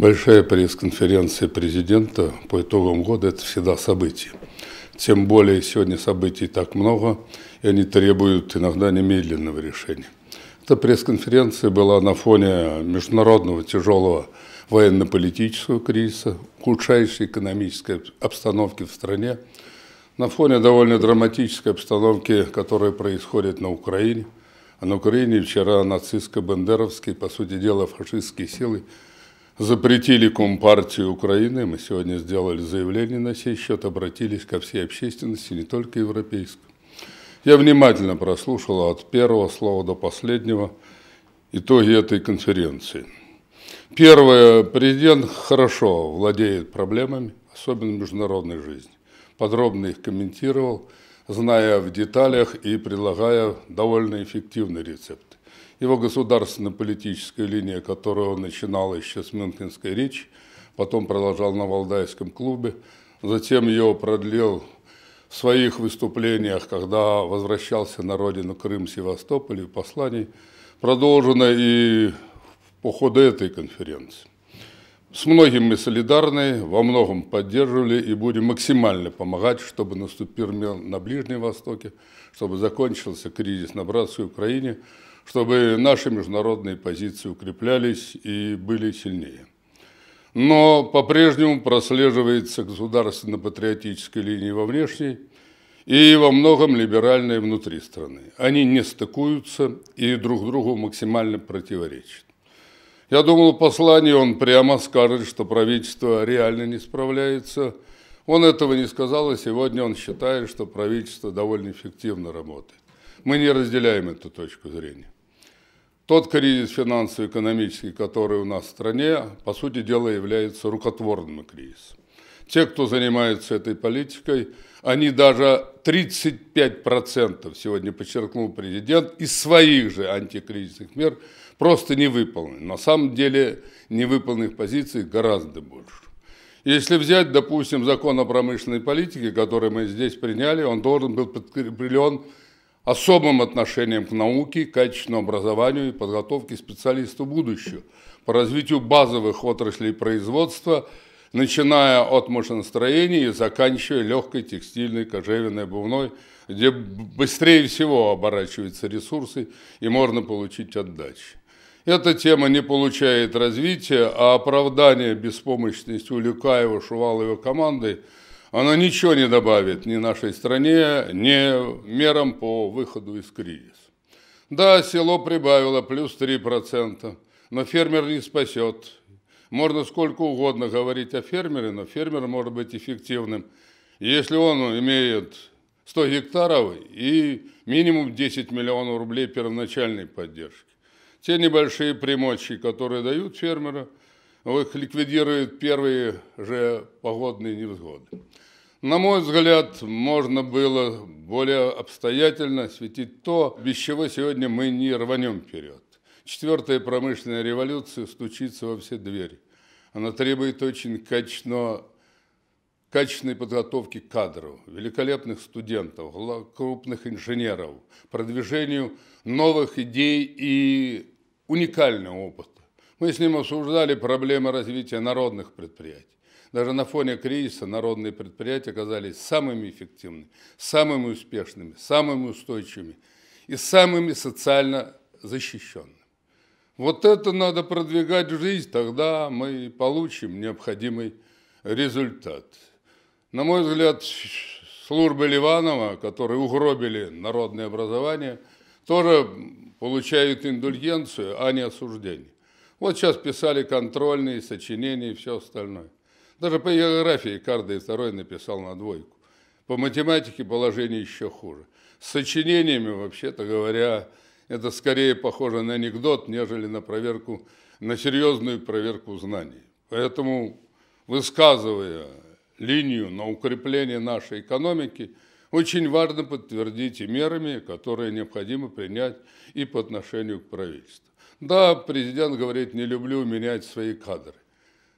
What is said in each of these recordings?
Большая пресс-конференция президента по итогам года – это всегда событие. Тем более сегодня событий так много, и они требуют иногда немедленного решения. Эта пресс-конференция была на фоне международного тяжелого военно-политического кризиса, худшающей экономической обстановки в стране, на фоне довольно драматической обстановки, которая происходит на Украине. А на Украине вчера нацистско-бандеровские, по сути дела, фашистские силы запретили Компартии Украины. Мы сегодня сделали заявление на сей счет, обратились ко всей общественности, не только европейской. Я внимательно прослушал от первого слова до последнего итоги этой конференции. Первое. Президент хорошо владеет проблемами, особенно международной жизни. Подробно их комментировал, зная в деталях и предлагая довольно эффективный рецепт. Его государственно-политическая линия, которую он начинал еще с Мюнхенской речи, потом продолжал на Валдайском клубе, затем ее продлил в своих выступлениях, когда возвращался на родину Крым, Севастополь и посланий, продолжено и по ходу этой конференции. С многим мы солидарны, во многом поддерживали и будем максимально помогать, чтобы наступил мир на Ближнем Востоке, чтобы закончился кризис на братской Украине, чтобы наши международные позиции укреплялись и были сильнее. Но по-прежнему прослеживается государственно-патриотическая линия во внешней и во многом либеральная внутри страны. Они не стыкуются и друг другу максимально противоречат. Я думал, послание он прямо скажет, что правительство реально не справляется. Он этого не сказал, и а сегодня он считает, что правительство довольно эффективно работает. Мы не разделяем эту точку зрения. Тот кризис финансово-экономический, который у нас в стране, по сути дела является рукотворным кризисом. Те, кто занимается этой политикой, они даже 35%, сегодня подчеркнул президент, из своих же антикризисных мер просто не выполнены. На самом деле невыполненных позиций гораздо больше. Если взять, допустим, закон о промышленной политике, который мы здесь приняли, он должен был подкреплен особым отношением к науке, качественному образованию и подготовке специалистов будущего, по развитию базовых отраслей производства, начиная от машиностроения и заканчивая легкой текстильной, кожевенной, обувной, где быстрее всего оборачиваются ресурсы и можно получить отдачи. Эта тема не получает развития, а оправдание беспомощности Улюкаева, Шувалова команды – она ничего не добавит ни нашей стране, ни мерам по выходу из кризиса. Да, село прибавило плюс 3%, но фермер не спасет. Можно сколько угодно говорить о фермере, но фермер может быть эффективным, если он имеет 100 гектаров и минимум 10 миллионов рублей первоначальной поддержки. Те небольшие примочки, которые дают фермеру – их ликвидируют первые же погодные невзгоды. На мой взгляд, можно было более обстоятельно светить то, без чего сегодня мы не рванем вперед. Четвертая промышленная революция стучится во все двери. Она требует очень качно, качественной подготовки кадров, великолепных студентов, крупных инженеров, продвижению новых идей и уникального опыта. Мы с ним обсуждали проблемы развития народных предприятий. Даже на фоне кризиса народные предприятия оказались самыми эффективными, самыми успешными, самыми устойчивыми и самыми социально защищенными. Вот это надо продвигать в жизнь, тогда мы получим необходимый результат. На мой взгляд, службы Ливанова, которые угробили народное образование, тоже получают индульгенцию, а не осуждение. Вот сейчас писали контрольные, сочинения и все остальное. Даже по географии Кардой второй написал на двойку. По математике положение еще хуже. С сочинениями, вообще-то говоря, это скорее похоже на анекдот, нежели на проверку, на серьезную проверку знаний. Поэтому, высказывая линию на укрепление нашей экономики – очень важно подтвердить и мерами, которые необходимо принять и по отношению к правительству. Да, президент говорит, не люблю менять свои кадры.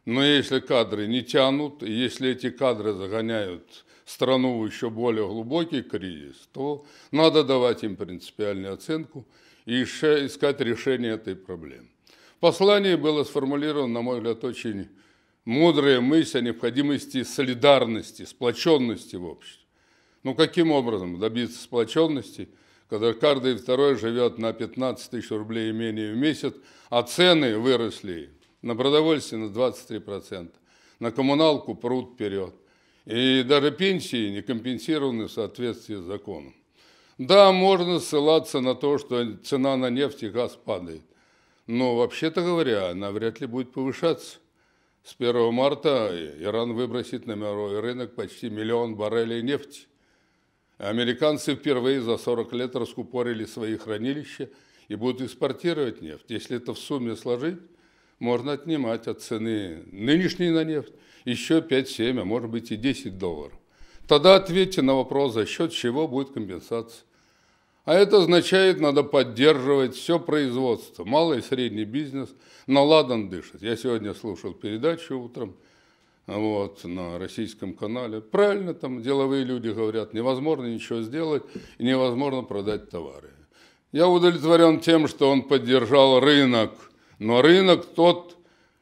Но если кадры не тянут, если эти кадры загоняют страну в еще более глубокий кризис, то надо давать им принципиальную оценку и искать решение этой проблемы. Послание было сформулировано, на мой взгляд, очень мудрая мысль о необходимости солидарности, сплоченности в обществе. Ну каким образом добиться сплоченности, когда каждый второй живет на 15 тысяч рублей и менее в месяц, а цены выросли на продовольствие на 23%, на коммуналку пруд вперед. И даже пенсии не компенсированы в соответствии с законом. Да, можно ссылаться на то, что цена на нефть и газ падает. Но вообще-то говоря, она вряд ли будет повышаться. С 1 марта Иран выбросит на мировой рынок почти миллион баррелей нефти. Американцы впервые за 40 лет раскупорили свои хранилища и будут экспортировать нефть. Если это в сумме сложить, можно отнимать от цены нынешней на нефть еще 5-7, а может быть и 10 долларов. Тогда ответьте на вопрос, за счет чего будет компенсация. А это означает, надо поддерживать все производство, малый и средний бизнес. Но ладан дышит. Я сегодня слушал передачу утром – вот, на российском канале. Правильно, там деловые люди говорят, невозможно ничего сделать и невозможно продать товары. Я удовлетворен тем, что он поддержал рынок, но рынок тот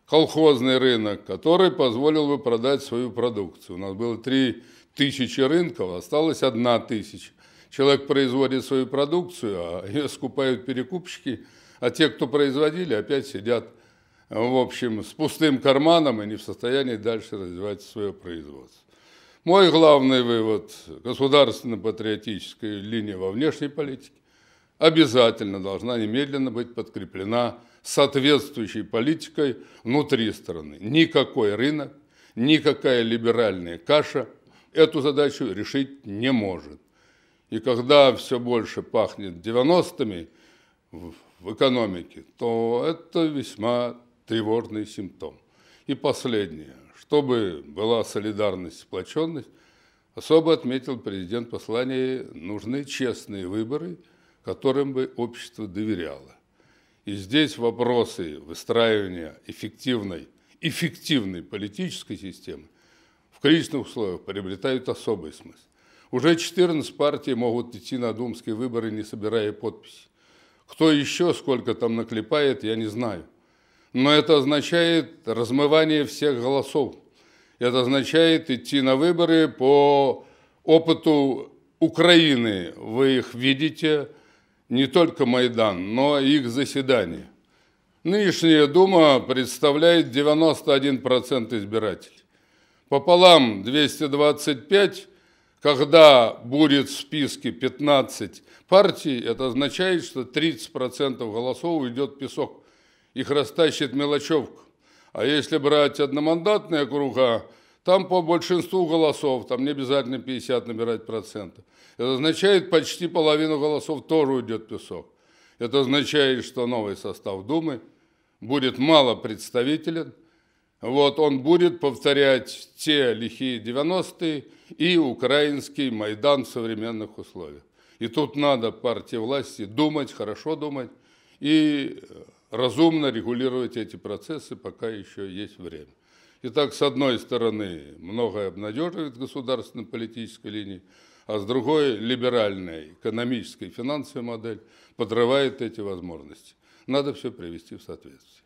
колхозный рынок, который позволил бы продать свою продукцию. У нас было три тысячи рынков, осталось одна тысяча. Человек производит свою продукцию, а ее скупают перекупщики, а те, кто производили, опять сидят – в общем, с пустым карманом и не в состоянии дальше развивать свое производство. Мой главный вывод – государственно-патриотическая линия во внешней политике обязательно должна немедленно быть подкреплена соответствующей политикой внутри страны. Никакой рынок, никакая либеральная каша эту задачу решить не может. И когда все больше пахнет 90-ми в экономике, то это весьма тревожный симптом. И последнее. Чтобы была солидарность сплоченность, особо отметил президент послание «Нужны честные выборы, которым бы общество доверяло». И здесь вопросы выстраивания эффективной, эффективной политической системы в кризисных условиях приобретают особый смысл. Уже 14 партий могут идти на думские выборы, не собирая подписи. Кто еще сколько там наклепает, я не знаю – но это означает размывание всех голосов. Это означает идти на выборы по опыту Украины. Вы их видите, не только Майдан, но и их заседания. Нынешняя Дума представляет 91% избирателей. Пополам 225, когда будет в списке 15 партий, это означает, что 30% голосов уйдет в песок их растащит мелочевку. А если брать одномандатные округа, там по большинству голосов, там не обязательно 50 набирать процентов. Это означает, почти половину голосов тоже уйдет песок. Это означает, что новый состав Думы будет мало представителен. Вот он будет повторять те лихие 90-е и украинский Майдан в современных условиях. И тут надо партии власти думать, хорошо думать и э, разумно регулировать эти процессы, пока еще есть время. Итак, с одной стороны, многое обнадеживает государственной политической линии, а с другой – либеральная экономическая и финансовая модель подрывает эти возможности. Надо все привести в соответствие.